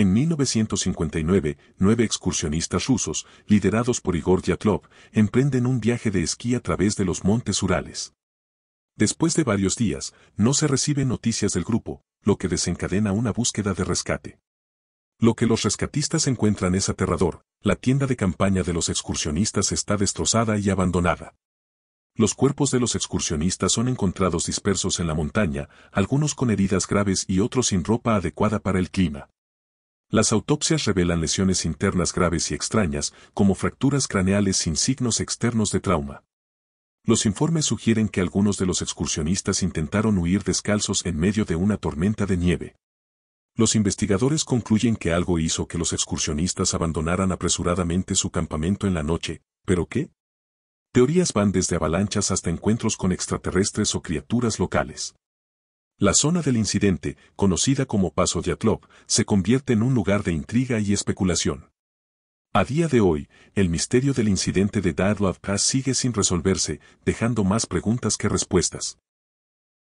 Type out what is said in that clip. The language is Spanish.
En 1959, nueve excursionistas rusos, liderados por Igor Yatlov, emprenden un viaje de esquí a través de los montes Urales. Después de varios días, no se reciben noticias del grupo, lo que desencadena una búsqueda de rescate. Lo que los rescatistas encuentran es aterrador, la tienda de campaña de los excursionistas está destrozada y abandonada. Los cuerpos de los excursionistas son encontrados dispersos en la montaña, algunos con heridas graves y otros sin ropa adecuada para el clima. Las autopsias revelan lesiones internas graves y extrañas, como fracturas craneales sin signos externos de trauma. Los informes sugieren que algunos de los excursionistas intentaron huir descalzos en medio de una tormenta de nieve. Los investigadores concluyen que algo hizo que los excursionistas abandonaran apresuradamente su campamento en la noche, pero ¿qué? Teorías van desde avalanchas hasta encuentros con extraterrestres o criaturas locales. La zona del incidente, conocida como Paso de Yatlov, se convierte en un lugar de intriga y especulación. A día de hoy, el misterio del incidente de Dadlov Pass sigue sin resolverse, dejando más preguntas que respuestas.